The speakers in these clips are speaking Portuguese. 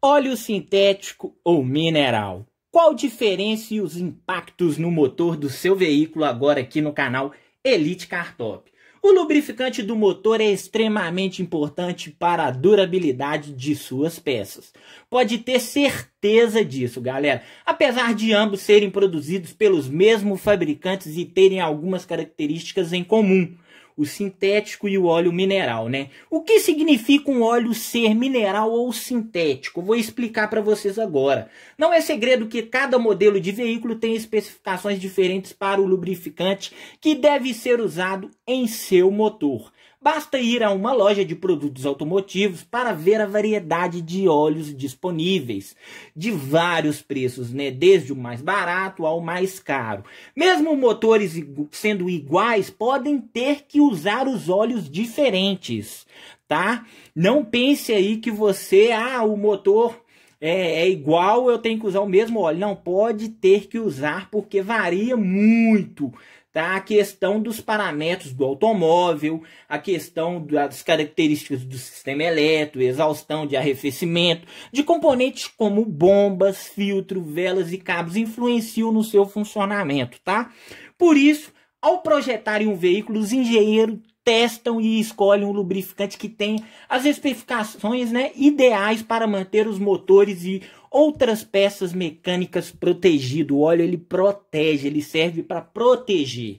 Óleo sintético ou mineral? Qual a diferença e os impactos no motor do seu veículo agora aqui no canal Elite Car Top? O lubrificante do motor é extremamente importante para a durabilidade de suas peças. Pode ter certeza disso, galera. Apesar de ambos serem produzidos pelos mesmos fabricantes e terem algumas características em comum, o sintético e o óleo mineral, né? O que significa um óleo ser mineral ou sintético? Vou explicar para vocês agora. Não é segredo que cada modelo de veículo tem especificações diferentes para o lubrificante que deve ser usado em seu motor. Basta ir a uma loja de produtos automotivos para ver a variedade de óleos disponíveis, de vários preços, né? desde o mais barato ao mais caro. Mesmo motores sendo iguais, podem ter que usar os óleos diferentes, tá? Não pense aí que você, ah, o motor é, é, igual, eu tenho que usar o mesmo óleo. Não, pode ter que usar porque varia muito Tá? A questão dos parâmetros do automóvel, a questão das características do sistema elétrico, exaustão de arrefecimento, de componentes como bombas, filtro, velas e cabos influenciam no seu funcionamento, tá? Por isso, ao projetarem um veículo, os engenheiros testam e escolhem um lubrificante que tem as especificações né, ideais para manter os motores e outras peças mecânicas protegido. O óleo ele protege, ele serve para proteger.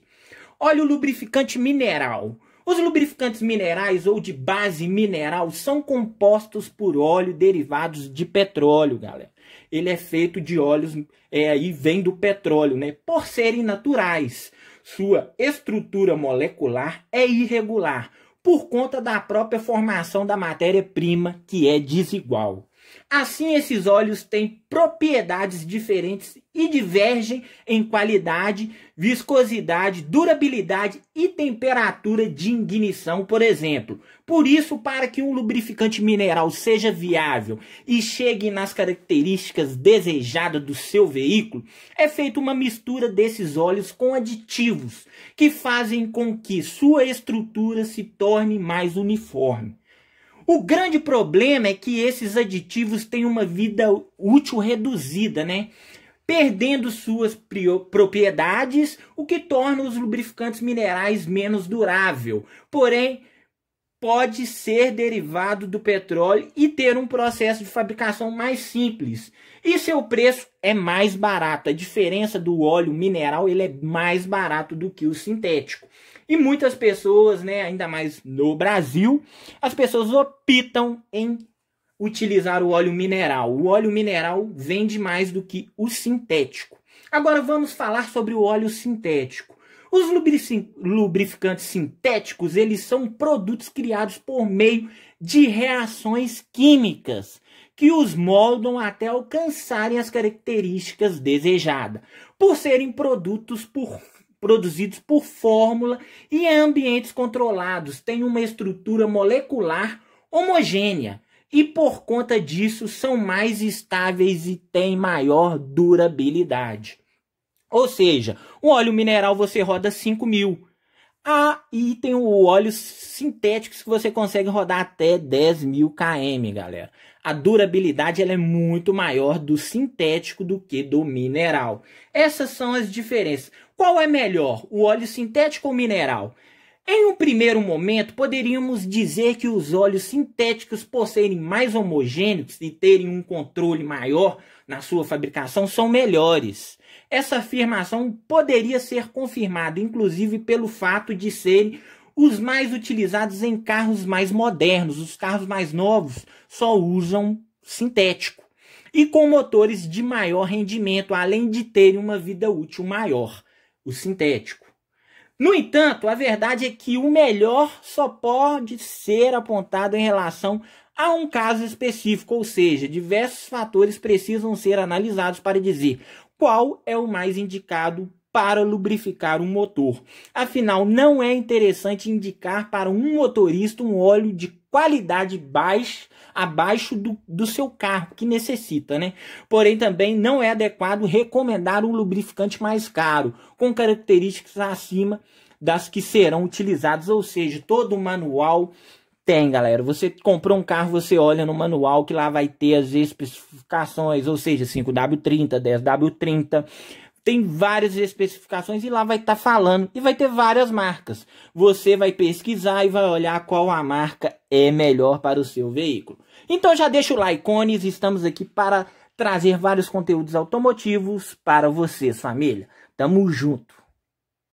Óleo lubrificante mineral. Os lubrificantes minerais ou de base mineral são compostos por óleo derivados de petróleo, galera. Ele é feito de óleos é, e vem do petróleo, né? Por serem naturais sua estrutura molecular é irregular por conta da própria formação da matéria-prima, que é desigual. Assim, esses óleos têm propriedades diferentes e divergem em qualidade, viscosidade, durabilidade e temperatura de ignição, por exemplo. Por isso, para que um lubrificante mineral seja viável e chegue nas características desejadas do seu veículo, é feita uma mistura desses óleos com aditivos que fazem com que sua estrutura se torne mais uniforme. O grande problema é que esses aditivos têm uma vida útil reduzida, né? Perdendo suas propriedades, o que torna os lubrificantes minerais menos durável. Porém, pode ser derivado do petróleo e ter um processo de fabricação mais simples. E seu preço é mais barato. A diferença do óleo mineral ele é mais barato do que o sintético. E muitas pessoas, né, ainda mais no Brasil, as pessoas optam em utilizar o óleo mineral. O óleo mineral vende mais do que o sintético. Agora vamos falar sobre o óleo sintético. Os lubrificantes sintéticos, eles são produtos criados por meio de reações químicas que os moldam até alcançarem as características desejadas, por serem produtos por, produzidos por fórmula e em ambientes controlados, têm uma estrutura molecular homogênea e por conta disso são mais estáveis e têm maior durabilidade. Ou seja, um óleo mineral você roda 5 mil. Ah, e tem o óleo sintético que você consegue rodar até 10 mil km, galera. A durabilidade ela é muito maior do sintético do que do mineral. Essas são as diferenças. Qual é melhor, o óleo sintético ou mineral? Em um primeiro momento, poderíamos dizer que os óleos sintéticos, por serem mais homogêneos e terem um controle maior na sua fabricação, são melhores. Essa afirmação poderia ser confirmada, inclusive, pelo fato de serem os mais utilizados em carros mais modernos. Os carros mais novos só usam sintético e com motores de maior rendimento, além de terem uma vida útil maior, o sintético. No entanto, a verdade é que o melhor só pode ser apontado em relação a um caso específico, ou seja, diversos fatores precisam ser analisados para dizer qual é o mais indicado para lubrificar o motor. Afinal, não é interessante indicar para um motorista um óleo de qualidade baixa, abaixo do, do seu carro que necessita, né? Porém, também não é adequado recomendar um lubrificante mais caro, com características acima das que serão utilizadas, ou seja, todo o manual tem, galera. Você comprou um carro, você olha no manual que lá vai ter as especificações, ou seja, 5W30, 10W30, tem várias especificações e lá vai estar tá falando e vai ter várias marcas. Você vai pesquisar e vai olhar qual a marca é melhor para o seu veículo. Então já deixa o like, Cones, estamos aqui para trazer vários conteúdos automotivos para vocês, família. Tamo junto.